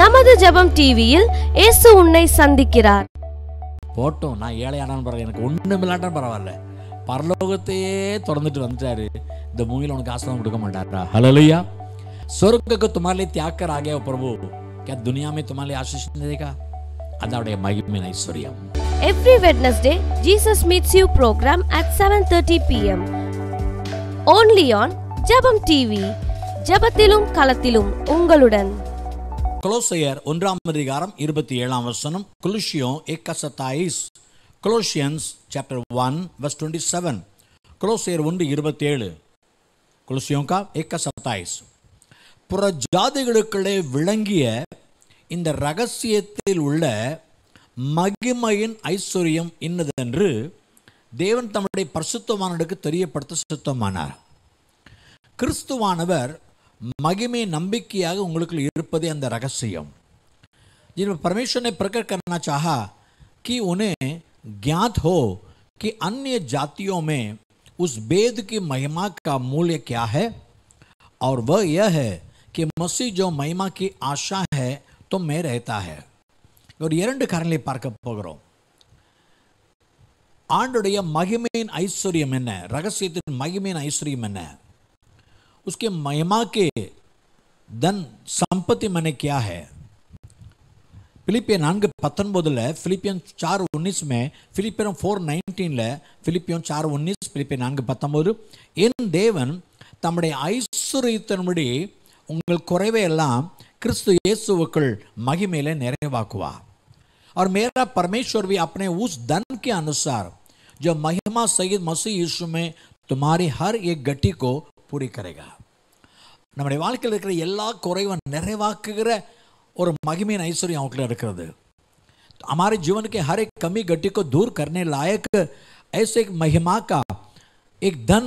நமது ஜபம் டிவியில் இயேசு உன்னை சந்திக்கிறார் போட்டோம் நான் ஏழையானாலும் பரவாயில்ல எனக்கு ஒன்றும் இல்லாட்டாலும் பரவாயில்ல பரலோகத்தையே திறந்துட்டு வந்துட்டாரு இந்த மூவியில் உனக்கு ஆசிரம் கொடுக்க மாட்டாரா ஹலோ சொர்க்கக்கு துமாரிலே தியாக்கர் ஆகிய பிரபு கே துனியாமே துமாலே तुम्हारे आशीष அதனுடைய மகிமை ஐஸ்வர்யம் every Wednesday Jesus meets you program at seven thirty PM only on Jabam TV ஜபத்திலும் களத்திலும் உங்களுடன் கொலோசையர் ஒன்றாம் அதிகாரம் இருபத்தி ஏழாம் வசனம் கொலுஷியோ எக்கசத்தாயிஸ் Colossians chapter one verse twenty seven குலோசையர் ஒன்று இருபத்தி இருபத்தேழு கொலுசியோங்கா எக்கசத்தாயிஸ் புற ஜாதிகளுக்குள்ளே விளங்கிய இந்த ரகசியத்தில் உள்ள மகிமையின் ஐஸ்வர்யம் என்னதென்று தேவன் தம்முடைய பரிசுத்தமானவருக்கு தெரியப்படுத்த சுத்தமானார் கிறிஸ்துவானவர் മഹിമയിൽ നമ്പിക്കിയാ ഗുളക്കുൽ ഇറുപതെ അന്ദ രഹസ്യം ജീർ പർമേശൻ നേ പ്രകർ കർനാ ചാഹ കി ഉനേ ജ്ഞാത് ഹോ കി അന്യ ജാതിയോമേ ഉസ് വേദ കേ മഹൈമ കാ മൂല്യ ക്യാ ഹേ ഓർ വ യഹേ കി മസി ജോ മഹൈമ കീ ആശാ ഹേ തോ મે രഹതാ ഹേ ഗോറിയൻഡ് കർണലി പാർക്ക പോഘ്രോ ആന്ഡുഡയ മഹിമയിൽ ഐശ്വര്യം എന്ന രഹസ്യം മഹിമയിൽ ഐശ്വര്യം എന്ന उसके महिमा के धन संपत्ति मैंने क्या है फिलिपियन नांग पत्न बोदल फिलिपियन चार उन्नीस में फिलिपियन फोर नाइनटीन फिलिपियन चार उन्नीस फिलिपियन नांग पत्न देवन तमड़े ऐश्वर्य तनमड़ी उंगल येसु वकल मगी और मेरा परमेश्वर भी अपने उस धन के अनुसार जो महिमा सईद मसीह यीशु में तुम्हारी हर एक गति को पूरी करेगा நம்முடைய வாழ்க்கையில் இருக்கிற எல்லா குறைவன் நிறைவாக்குகிற ஒரு மகிமையின் ஐஸ்வர்யம் அவங்களுக்கு இருக்கிறது அமாரி ஜீவனுக்கு के हर एक कमी गटी को दूर करने लायक ऐसे एक महिमा का एक धन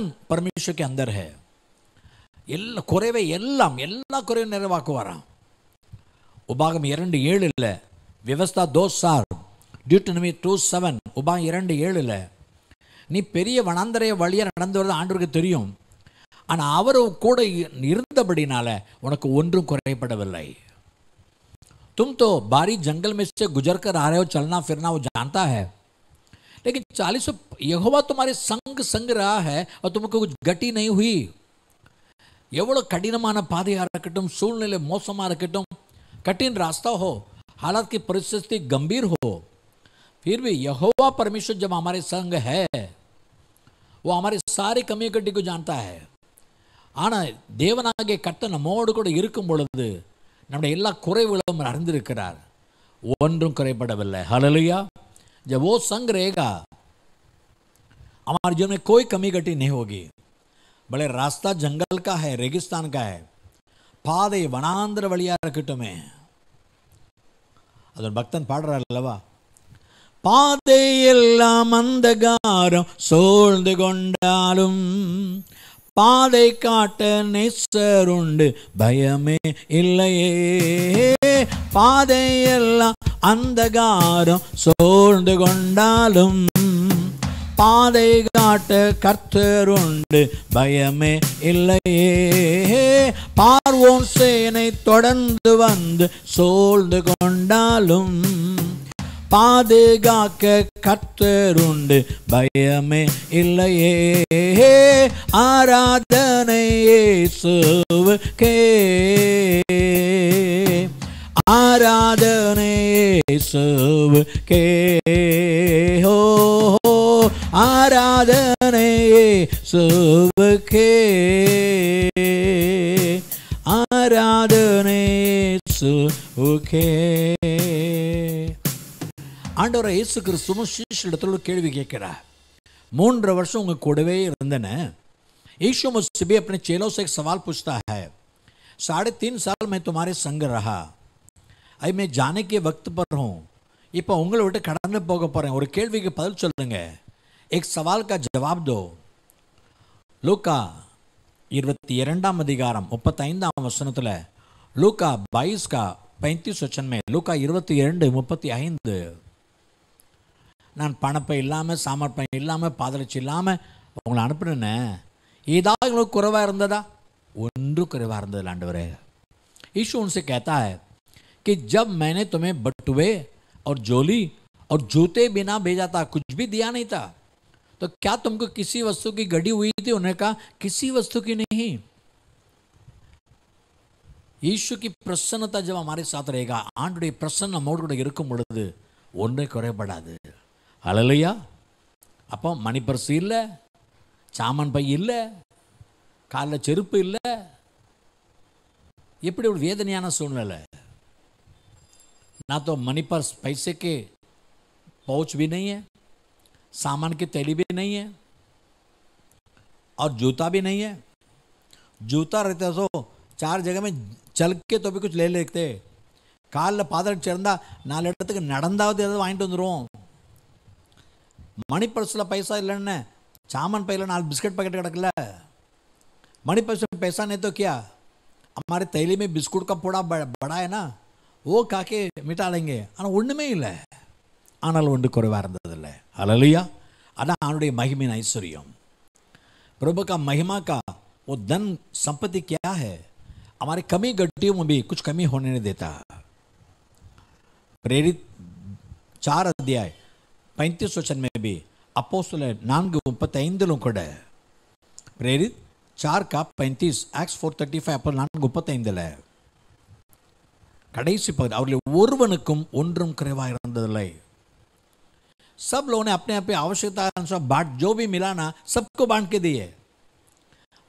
எல்லா குறைவை எல்லாம் எல்லா குறைவும் நிறைவாக்குவாராம் உபாகம் இரண்டு ஏழில் விவஸ்தா தோஸ் சார் டியூட்டனமி டூ செவன் உபாகம் இரண்டு ஏழில் நீ பெரிய வனாந்தரைய வழியாக நடந்து வருது ஆண்டவருக்கு தெரியும் आना அவரும் கூட तुम तो बारी जंगल में से गुजर कर आ रहे हो चलना फिरना वो जानता है लेकिन चालीस यहोवा तुम्हारे संग संग रहा है और तुमको कुछ गटी नहीं हुई எவ்வளோ कठिन பாதையாக இருக்கட்டும் சூழ்நிலை कठिन रास्ता हो हालात की परिस्थिति गंभीर हो फिर भी यहोवा परमेश्वर जब हमारे संग है वो हमारे सारी कमी कटी को जानता है ஆனால் தேவனாகிய கட்ட நம்மோடு கூட இருக்கும் பொழுது நம்முடைய எல்லா குறைவுகளும் அறிந்திருக்கிறார் ஒன்றும் குறைபடவில்லை ஹலலுயா ஜ ஓ சங் ரேகா हमारे जीवन में कोई कमी घटी பல होगी भले रास्ता பாதை வனாந்திர வழியாக இருக்கட்டுமே அது பக்தன் பாடுறார் அல்லவா பாதையெல்லாம் அந்தகாரம் சோழ்ந்து கொண்டாலும் பாதை காட்ட நேசருண்டு பயமே இல்லையே பாதையெல்லாம் அந்தகாரம் சோர்ந்து கொண்டாலும் பாதை காட்ட கர்த்தருண்டு பயமே இல்லையே பார்வோன் சேனை தொடர்ந்து வந்து சோழ்ந்து கொண்டாலும் பாதுகாக்க கத்தருண்டு பயமே இல்லையே ஆராதனை இயேசுவுக்கே ஆராதனை இயேசுவுக்கே ஹோ ஆராதனை இயேசுவுக்கே ஆராதனை இயேசுவுக்கே ஆண்டவரே இயேசு கிறிஸ்து தமது சீஷreturnData கேள்வி கேட்கிறார் 3 வருஷம் அங்க கூடவே இருந்தனே இயேசு மஸ்தி अपने चेलाओं से एक सवाल पूछता है साढ़े 3 साल मैं तुम्हारे संग रहा आई मैं जाने के वक्त पर हूं इப்ப உங்களிட்ட காரண போக போறேன் ஒரு கேள்விக்கு பதில் சொல்லுங்க एक सवाल का जवाब दो लूका 22 ஆம் அதிகாரம் 35 ஆம் வசனத்துல लूका 22 35 வசனம்ல लूका 22 35 நான் பணப்பை இல்லாமல் சாமர்ப்பம் இல்லாமல் பாதலட்சி இல்லாமல் உங்களை அனுப்பினேன் ஏதாவது உங்களுக்கு குறைவாக இருந்ததா ஒன்று குறைவாக இருந்தது ஆண்டவரே यीशु उनसे कहता है कि जब मैंने तुम्हें बटुए और जोली और जूते बिना भेजा था कुछ भी दिया नहीं था तो क्या तुमको किसी वस्तु की गड़ी हुई थी उन्होंने कहा किसी वस्तु की नहीं ஈஷு की பிரசன்னता जब हमारे साथ रहेगा ஆண்டுடைய பிரசன்னம் அவர்களோட இருக்கும் பொழுது ஒன்றே குறைபடாது அழலையா அப்போ மணிப்பர்சு இல்லை சாமன் பை இல்லை காலில் செருப்பு இல்லை எப்படி ஒரு வேதனையான சூழ்நிலை ना तो मनी पर पैसे के पहुंच भी नहीं है सामान की तैली भी नहीं है और जूता भी नहीं है जूता रहता तो चार जगह में चल के तो भी कुछ ले लेते காலில் பாதம் சேர்ந்தா நாலு இடத்துக்கு நடந்தாவது ஏதாவது வாங்கிட்டு வந்துடுவோம் மணி பர்ஸில் பைசா இல்லைன்னு சாமन पहले नाल पैकेट कड़कला मणि पैसा नहीं तो क्या हमारे थैली में बिस्कुट का पूड़ा बड़ा है ना वो काके मिटा लेंगे ஆனால் ஒன்றுமே இல்லை ஆனால் ஒன்று குறைவாக இருந்ததில்லை அலலியா அதான் அவனுடைய மகிமின் ஐஸ்வர்யம் प्रभु का महिमा का वो धन संपत्ति क्या है हमारी कमी गड्ढियों में भी कुछ कमी होने नहीं देता प्रेरित चार अध्याय பைத்திய வச்சன் மேபி அப்போ சொல்ல நான்கு முப்பத்தைந்திலும் கூட பிரேரித் சார் காப் பைந்தீஸ் ஆக்ஸ் ஃபோர் தேர்ட்டி ஃபைவ் அப்போ நான்கு முப்பத்தைந்தில் கடைசி பகுதி அவர்களில் ஒருவனுக்கும் ஒன்றும் குறைவாக இருந்ததில்லை சப் लोगों ने अपने अपने आवश्यकता अनुसार बाट जो भी मिला ना सबको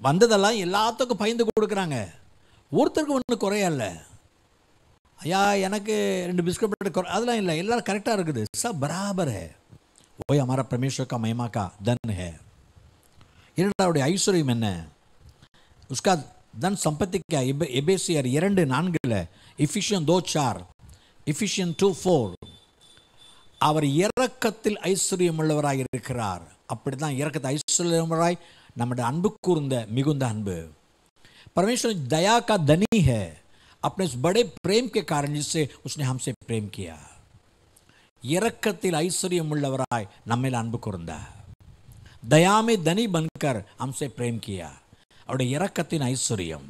வந்ததெல்லாம் எல்லாத்துக்கும் பயந்து கொடுக்குறாங்க ஒருத்தருக்கு ஒன்றும் குறைய ஐயா எனக்கு ரெண்டு பிஸ்கட் அதெல்லாம் இல்லை எல்லோரும் கரெக்டாக இருக்குது ச பராபர் वही हमारा परमेश्वर का महिमा का धन है इनके ऐश्वर्य उसका धन संपत्ति क्या எபேசியர் இரண்டு நான்கில் இஃபிஷியன் தோ சார் இஃபிஷியன் டூ ஃபோர் அவர் இறக்கத்தில் ஐஸ்வர்யமுள்ளவராய் இருக்கிறார் அப்படி தான் இறக்கத்தை ஐஸ்வர்யமுள்ளவராய் நம்முடைய அன்பு கூர்ந்த மிகுந்த அன்பு परमेश्वर दया का धनी है अपने उस बड़े प्रेम के कारण जिससे उसने हमसे प्रेम किया இரக்கத்தில் ஐஸ்வர்யம் உள்ளவராய் நம்மில் அன்பு கூர்ந்தார் தயாமி தனி பன்கர் அம்சை பிரேம் கியா அவருடைய இரக்கத்தின் ஐஸ்வர்யம்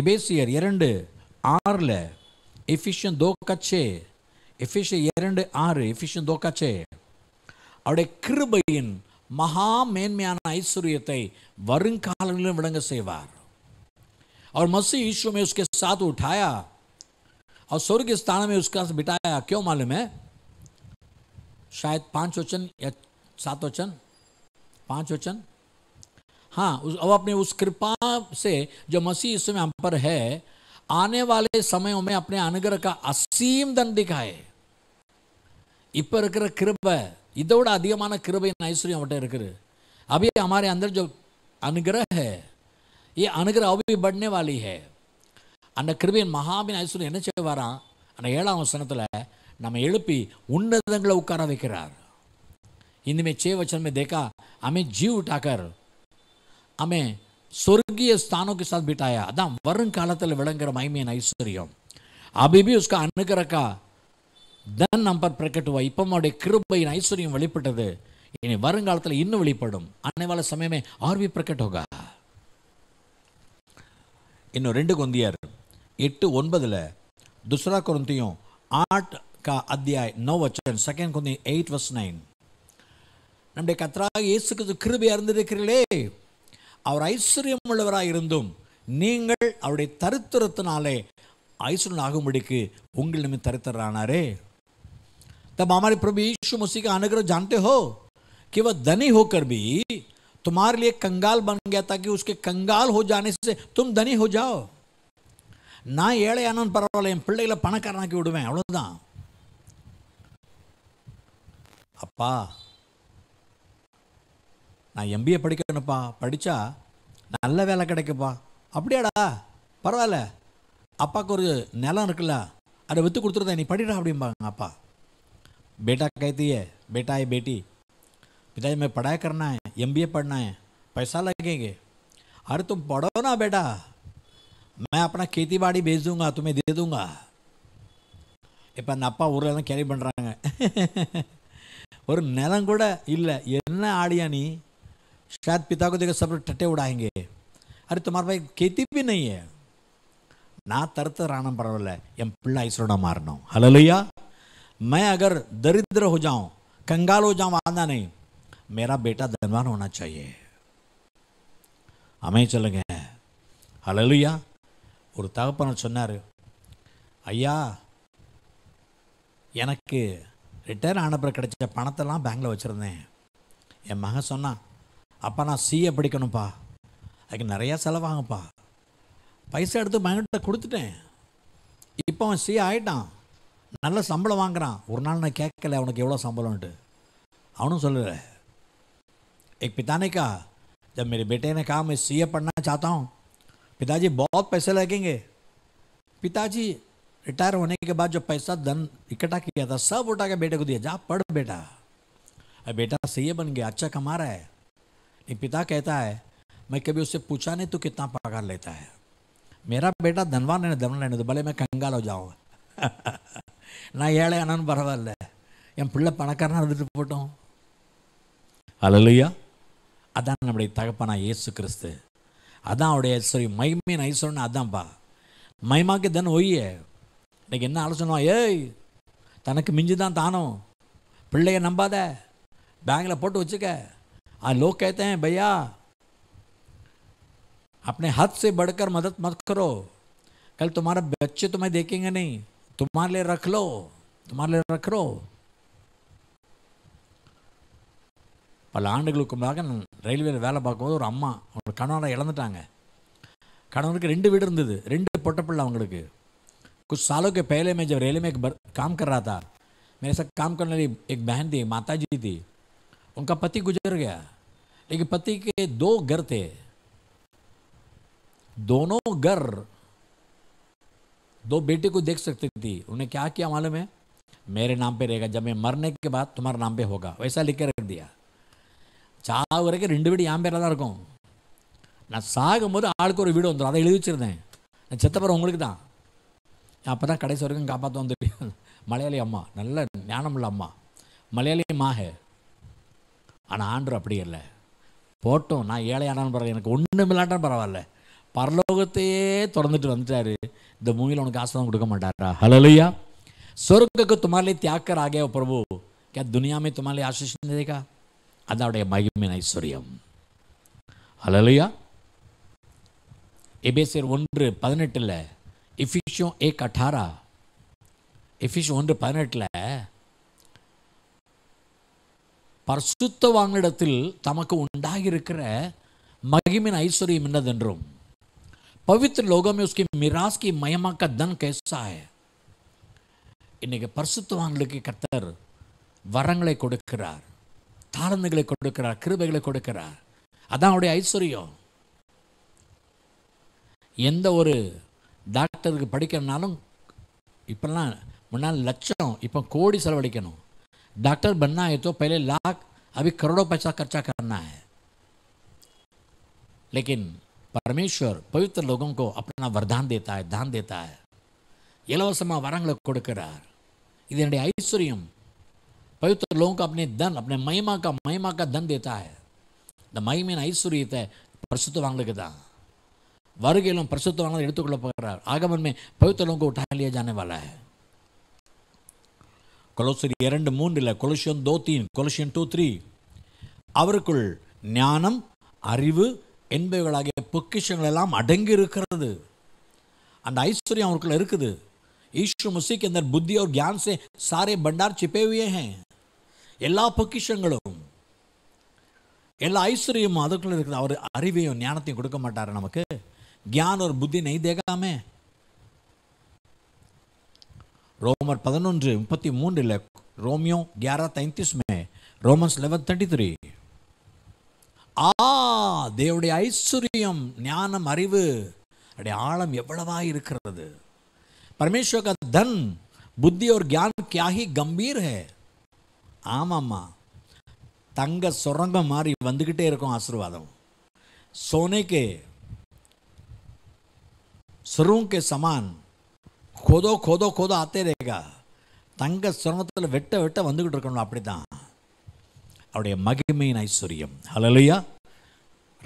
எபேசியர் இரண்டு ஆறில் எஃபிஷன் தோக்கச்சே எஃபிஷன் இரண்டு ஆறு எஃபிஷன் தோக்கச்சே அவருடைய கிருபையின் மகா மேன்மையான ஐஸ்வர்யத்தை வருங்காலங்களிலும் விளங்க செய்வார் அவர் மசி ஈஸ்வமே में உட்டாயா और स्वर्ग स्थान में उसका बिठाया क्यों मालूम है शायद पांच वचन या सात वचन पांच वचन हाँ उस, अब अपने उस कृपा से जो मसीह समय हम पर है आने वाले समयों में अपने अनुग्रह का असीम दंड दिखाए இப்போ कृप इधर अधिक விட அதிகமான अभी हमारे अंदर जो अनुग्रह है ये अनुग्रह अभी बढ़ने वाली है அந்த கிருபையின் மகாபின் ஐஸ்வரன் என்ன செய்வாராம் அந்த ஏழாம் வசனத்தில் நம்ம எழுப்பி உன்னதங்களை உட்கார வைக்கிறார் இனிமே சே வச்சனமே தேக்கா அமே ஜீவ் டாக்கர் அமே சொர்க்கிய ஸ்தானோக்கு சாத் பிட்டாயா அதான் வருங்காலத்தில் விளங்குற वर्ण कालतल அபிபி महिमीन ऐश्वर्य தன் நம்பர் பர் இப்போ அவருடைய கிருபையின் ஐஸ்வர்யம் வெளிப்பட்டது இனி வருங்காலத்தில் இன்னும் வெளிப்படும் அன்னைவால சமயமே ஆர்வி பிரக்கெட் இன்னும் ரெண்டு கொந்தியார் दूसरा कुरती आठ का अध्याय नौ वचन सेकंड कुरती एट वर्स नाइन नम्बे कतरा येसु कृपे अरे और ऐश्वर्य तरतर ऐश्वर्य आगे उम्मीद तरतरानारे तब हमारे प्रभु यीशु मसीह का अनुग्रह जानते हो कि वह धनी होकर भी तुम्हारे लिए कंगाल बन गया ताकि उसके कंगाल हो जाने से तुम धनी हो जाओ நான் ஏழையானு பரவாயில்ல என் பிள்ளைகளை பணக்காரனாக்கி விடுவேன் அவ்வளோதான் அப்பா நான் எம்பிஏ படிக்கணும்ப்பா படித்தா நல்ல வேலை கிடைக்குப்பா அப்படியாடா பரவாயில்ல அப்பாவுக்கு ஒரு நிலம் இருக்குல்ல அதை விற்று கொடுத்துருந்தா நீ படிடா அப்படிம்பாங்க அப்பா பேட்டா கைத்தியே பேட்டாயே பேட்டி है बेटी पिताजी எம்பிஏ பண்ணேன் करना है एम पढ़ना है पैसा मैं अपना खेती बाड़ी भेज दूंगा तुम्हें दे दूंगा இப்போ அந்த कैरी ஊரெல்லாம் கேரி பண்ணுறாங்க ஒரு நிலம் आड़िया नहीं शायद पिता को देखो सब लोग टट्टे उड़ाएंगे अरे तुम्हारे भाई खेती भी नहीं है ना तरत பரவாயில்ல என் एम ஐஸ்வரோட மாறணும் हलो लिया मैं अगर दरिद्र हो जाऊं कंगाल हो जाऊं वादा नहीं मेरा बेटा धनवान होना चाहिए हमें चल गए हलो लिया ஒரு தகப்பனர் சொன்னார் ஐயா எனக்கு ரிட்டையர் ஆனப்பறம் கிடைச்ச பணத்தெல்லாம் பேங்கில் வச்சுருந்தேன் என் மகன் சொன்னான் அப்பா நான் சிஏ படிக்கணும்ப்பா அதுக்கு நிறையா செலவாங்கப்பா பைசா எடுத்து மகன்கிட்ட கொடுத்துட்டேன் இப்போ அவன் சிஏ ஆகிட்டான் நல்ல சம்பளம் வாங்குறான் ஒரு நாள் நான் கேட்கல அவனுக்கு எவ்வளோ சம்பளம்ன்ட்டு அவனும் சொல்லலை எக் பித்தானேக்கா ने कहा பெட்டேனே காமே बेटे பண்ணால் சாத்தான் पिताजी बहुत पैसे लगेंगे पिताजी रिटायर होने के बाद जो पैसा धन इकट्ठा किया था सब उठा के बेटे को दिया जा पढ़ बेटा अब बेटा सही बन गया अच्छा कमा रहा है लेकिन पिता कहता है मैं कभी उससे पूछा नहीं तू कितना पगार लेता है मेरा बेटा धनवान है धन नहीं तो भले मैं कंगाल हो जाऊँ ना ஏழை अनन பரவாயில்ல என் பிள்ளை பணக்காரனாக இருந்துட்டு போட்டோம் அலலுயா அதான் நம்முடைய தகப்பனா இயேசு கிறிஸ்து அதன் உடைய சொய் மைமை நைசோனா அதான்பா மைமக்கே தன் হইয়ে লাগே என்ன ஆலோசனை ஏய் தனக்கு मिஞ்சி தான் தானம் பிள்ளைய நம்பாத банкல போட்டு வெச்சக்க ਆ ਲੋ કહેते हैं भैया अपने हाथ से बढ़कर मदद मत करो कल तुम्हारा बच्चे तुम्हें देखेंगे नहीं तुम्हारे लिए रख लो तुम्हारे लिए रख रो पल ஆண்டுகளுக்கு முன்னாக वे ரயில்வேயில் और अम्मा कणवन அம்மா कणवन के இழந்துட்டாங்க கணவனுக்கு ரெண்டு வீடு இருந்தது ரெண்டு कुछ सालों के पहले मैं जब रेलवे में एक काम कर रहा था मेरे साथ काम करने वाली एक बहन थी माता जी थी उनका पति गुजर गया लेकिन पति के दो घर थे दोनों घर दो बेटे को देख सकती थी उन्हें क्या किया मालूम है मेरे नाम पे रहेगा जब मैं मरने के बाद तुम्हारे नाम पे होगा वैसा लिख कर रख दिया சாவு வரைக்கும் ரெண்டு வீடு என் பேரில் தான் இருக்கும் நான் சாகும்போது ஆளுக்கு ஒரு வீடு வந்துடும் அதை எழுதி வச்சுருந்தேன் நான் செத்தப்பறம் உங்களுக்கு தான் அப்போ தான் கடைசி வரைக்கும் காப்பாற்ற வந்து மலையாளி அம்மா நல்ல ஞானம் உள்ள அம்மா மாக ஆனால் ஆண்டு அப்படி இல்லை போட்டோம் நான் ஏழையானாலும் பரவாயில்ல எனக்கு ஒன்றும் இல்லாட்டாலும் பரவாயில்ல பரலோகத்தையே திறந்துட்டு வந்துட்டாரு இந்த மூவியில் உனக்கு ஆசைதான் கொடுக்க மாட்டாரா ஹலோ स्वर्ग को तुम्हारे लिए त्याग कर கே गया प्रभु क्या அதனுடைய மகிமின் ஐஸ்வர்யம் அலலையா எபேசியர் ஒன்று பதினெட்டில் இஃபிஷோ ஏ அட்டாரா எஃபிஷியம் ஒன்று பதினெட்டில் வாங்கிடத்தில் தமக்கு உண்டாகியிருக்கிற மகிமின் ஐஸ்வர்யம் என்னதென்றும் பவித்ர லோகம் மிராஸ்கி மயமாக்க தன் கேசாய இன்றைக்கி பரிசுத்தவான்களுக்கு கத்தர் வரங்களை கொடுக்கிறார் தாளந்துகளை கொடுக்கிறார் கிருபைகளை கொடுக்கிறார் அதான் அவருடைய ஐஸ்வர்யம் எந்த ஒரு டாக்டருக்கு படிக்கிறனாலும் இப்போல்லாம் முன்னால் லட்சம் இப்போ கோடி செலவழிக்கணும் டாக்டர் பண்ணா ஏதோ பயில லாக் அபி கரோடோ பைசா கர்ச்சா खर्चा லேக்கின் பரமேஸ்வர் பவித்திர லோகம்கோ அப்படின்னா வரதான் தேத்தாய் தான் தேத்தாய் இலவசமாக வரங்களை கொடுக்கிறார் இது என்னுடைய ஐஸ்வர்யம் पवित्र लोगों का अपने धन अपने महिमा का महिमा का धन देता है द महिमे ऐश्वर्यता प्रसुद्ध वांगे वर्ग प्रसुद्ध वांगक आगमन में पवित्र लोगों को उठा लिया जाने वाला है कुलसरी सारे भंडार छिपे हुए हैं எல்லா பொக்கிஷங்களும் எல்லா ஐஸ்வர்யமும் அதுக்குள்ளே இருக்குது அவர் அறிவையும் ஞானத்தையும் கொடுக்க மாட்டார் நமக்கு ஞான ஒரு புத்தி நெய் தேகாமே ரோமர் பதினொன்று முப்பத்தி மூன்றில் ரோமியோ கியாரா தைத்திஸ்மே ரோமன்ஸ் லெவன் தேர்ட்டி த்ரீ ஆ தேவடைய ஐஸ்வர்யம் ஞானம் அறிவு அப்படியே ஆழம் எவ்வளவா இருக்கிறது பரமேஸ்வர் தன் புத்தி ஒரு और ज्ञान கம்பீர் ஹே ஆமாம்மா தங்க சுரங்கம் மாதிரி வந்துக்கிட்டே இருக்கும் ஆசீர்வாதம் सोने சுருங்க கே சமான் கொதோ கொதோ கொதோ ஆத்தே ரேகா தங்க சுரங்கத்தில் வெட்ட வெட்ட வந்துக்கிட்டு இருக்கணும் அப்படி தான் அவருடைய மகிமையின் ஐஸ்வர்யம் ஹலலையா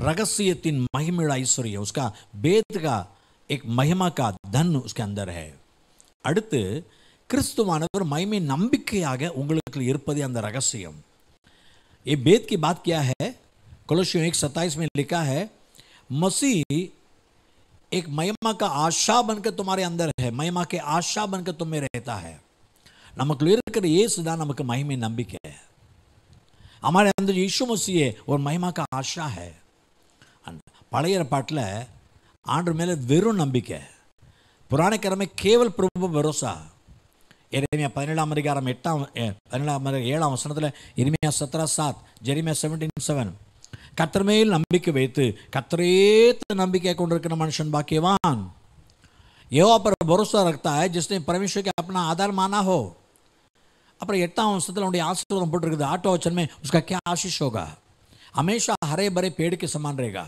ரகசியத்தின் மகிமையோட ஐஸ்வர்யம் உஸ்கா பேத்துகா எக் மகிமாக்கா கா தன் உஸ்கே அந்த அடுத்து क्रिस्तुवानवर महिमे नंबिக்கையாக உங்களுக்கு இருப்பதே रहस्यम ये भेद की बात क्या है कोलोसियों एक सत्ताईस में लिखा है मसीह एक महिमा का आशा बनकर तुम्हारे अंदर है महिमा के आशा बनकर तुम्हें रहता है नमक ये सुधा नमक महिमे மகிமை है हमारे अंदर यीशु मसीह और महिमा का आशा है பழைய பாட்டில் ஆண்டு மேலே வெறும் நம்பிக்கை पुराने क्रम में केवल प्रभु भरोसा எரிமையா பதினேழாம் அதிகாரம் எட்டாம் பதினேழாம் ஏழாம் வசனத்தில் எரிமையா சத்ரா சாத் ஜெரிமியா செவன்டீன் செவன் கத்தர் நம்பிக்கை வைத்து கத்தரேத்த நம்பிக்கை கொண்டிருக்கிற மனுஷன் பாக்கியவான் ஏவோ அப்புறம் பரோசா ரக்தா है பரமேஸ்வரிக்கு அப்படின்னா के மானா आधार அப்புறம் எட்டாம் வருஷத்தில் அவனுடைய ஆசீர்வாதம் போட்டிருக்குது ஆட்டோ வச்சனமே உஸ்கா கே ஆஷிஷ் ஹோகா அமேஷா ஹரே பரே பேடுக்கு சமான் ரேகா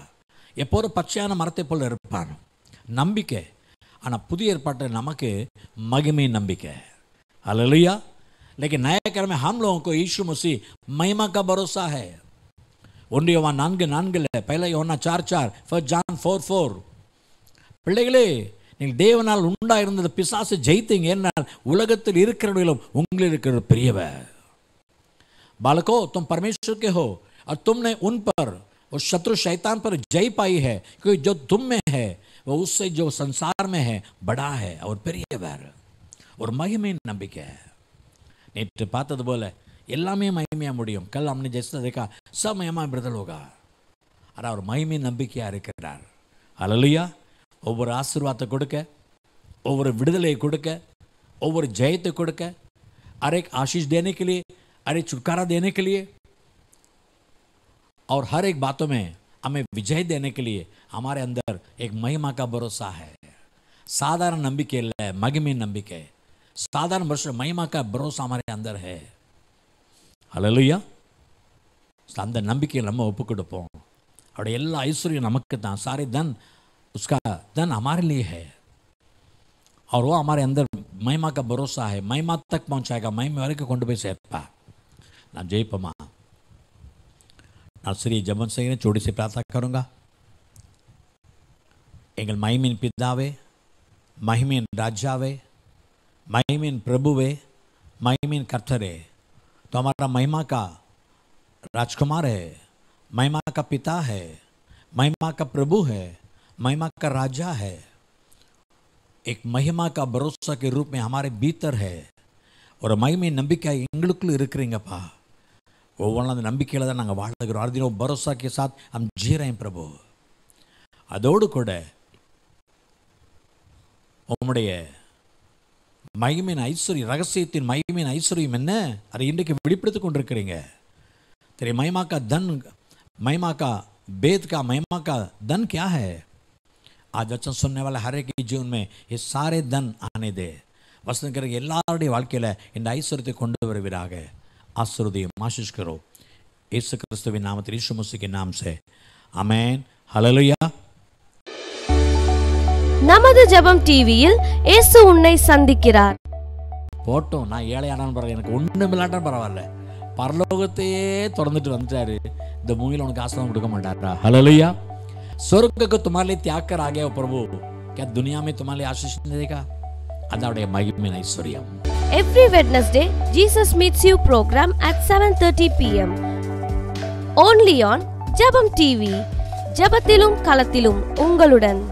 எப்போதும் பச்சையான மரத்தை போல் இருப்பான் நம்பிக்கை ஆனால் புதிய ஏற்பாட்டில் நமக்கு மகிமை நம்பிக்கை हालेलुया लेकिन नया कर में हम लोगों को यीशु मसीह महिमा का भरोसा है ஒன்று யோவான் நான்கு நான்கில் பயில யோனா சார் சார் ஃபர்ஸ்ட் ஜான் ஃபோர் ஃபோர் பிள்ளைகளே நீங்கள் தேவனால் உண்டாக இருந்தது பிசாசு ஜெயித்தீங்க என்னால் உலகத்தில் இருக்கிறவர்களும் உங்களில் இருக்கிற பெரியவ बालको तुम परमेश्वर के हो और तुमने उन पर उस शत्रु शैतान पर जय पाई है क्योंकि जो तुम में है वह उससे जो संसार में है बड़ा है और பெரியவர் ஒரு மகிமை நம்பிக்கை நேற்று பார்த்தது போல் எல்லாமே மகிமையாக முடியும் கல் அம்னி ஜெஸ்னதுக்கா சமயமாக பிரதலோகா ஆனால் ஒரு மகிமை நம்பிக்கையாக இருக்கிறார் அலலுயா ஒவ்வொரு ஆசீர்வாதத்தை கொடுக்க ஒவ்வொரு விடுதலை கொடுக்க ஒவ்வொரு जयते கொடுக்க हर एक आशीष देने के लिए हर एक छुटकारा देने के लिए और हर एक बातों में हमें विजय देने के लिए हमारे अंदर एक महिमा का भरोसा है साधारण नंबिके महिमे नंबिके साधारण भरोसा महिमा का भरोसा हमारे अंदर है ஹலலுயா அந்த நம்பிக்கையில் நம்ம ஒப்பு கொடுப்போம் அவருடைய எல்லா ஐஸ்வர்யம் நமக்கு தான் सारे धन उसका धन हमारे लिए है और वो हमारे अंदर महिमा का भरोसा है महिमा तक पहुंचाएगा महिमा வரைக்கும் கொண்டு போய் சேர்ப்பா நாம் ஜெயிப்போமா நான் श्री जमन सिंह ने चोटी से प्रार्थना करूंगा எங்கள் மகிமின் பிதாவே மகிமின் ராஜாவே महिमीन प्रभुवे महिमीन कर्तरे तो हमारा महिमा का राजकुमार है महिमा का पिता है महिमा का प्रभु है महिमा का राजा है एक महिमा का भरोसा के रूप में हमारे भीतर है और महिमी नंबिका युक्रीपा वो नंबिक अर्दी भरोसा के साथ हम जी रहे हैं प्रभु अदोड़कूड उमड़े மகிமின் ஐஸ்வர்யம் ரகசியத்தின் மகிமின் ஐஸ்வர்யம் என்ன அதை இன்றைக்கு வெளிப்படுத்தி கொண்டிருக்கிறீங்க தெரிய மயமாக்கா தன் மயமாக்கா वेद का महिमा का धन क्या சொன்ன वाला हर एक जीवन में ये सारे धन எல்லாருடைய வாழ்க்கையில் இந்த ஐஸ்வர்யத்தை கொண்டு வருவீராக ஆசிரியதையும் ஆசிஷ்கிறோம் இயேசு கிறிஸ்துவின் நாமத்தில் ஈஸ்வமுசுக்கின் நாம் சே அமேன் ஹலலுயா நமது ஜபம் டிவியில் இயேசு உன்னை சந்திக்கிறார் போட்டோம் நான் ஏழையானாலும் பரவாயில்ல எனக்கு ஒன்றும் இல்லாட்டாலும் பரவாயில்ல பரலோகத்தையே திறந்துட்டு வந்துட்டாரு இந்த மூவியில் உனக்கு ஆசிரம் கொடுக்க மாட்டாரா ஹலோயா சொர்க்கக்கு துமாலே தியாக்கர் ஆகிய பிரபு கே துனியாமே में तुम्हारे आशीष देगा அதனுடைய மகிமை ஐஸ்வர்யம் every Wednesday Jesus meets you program at seven thirty PM only on Jabam TV ஜபத்திலும் களத்திலும் உங்களுடன்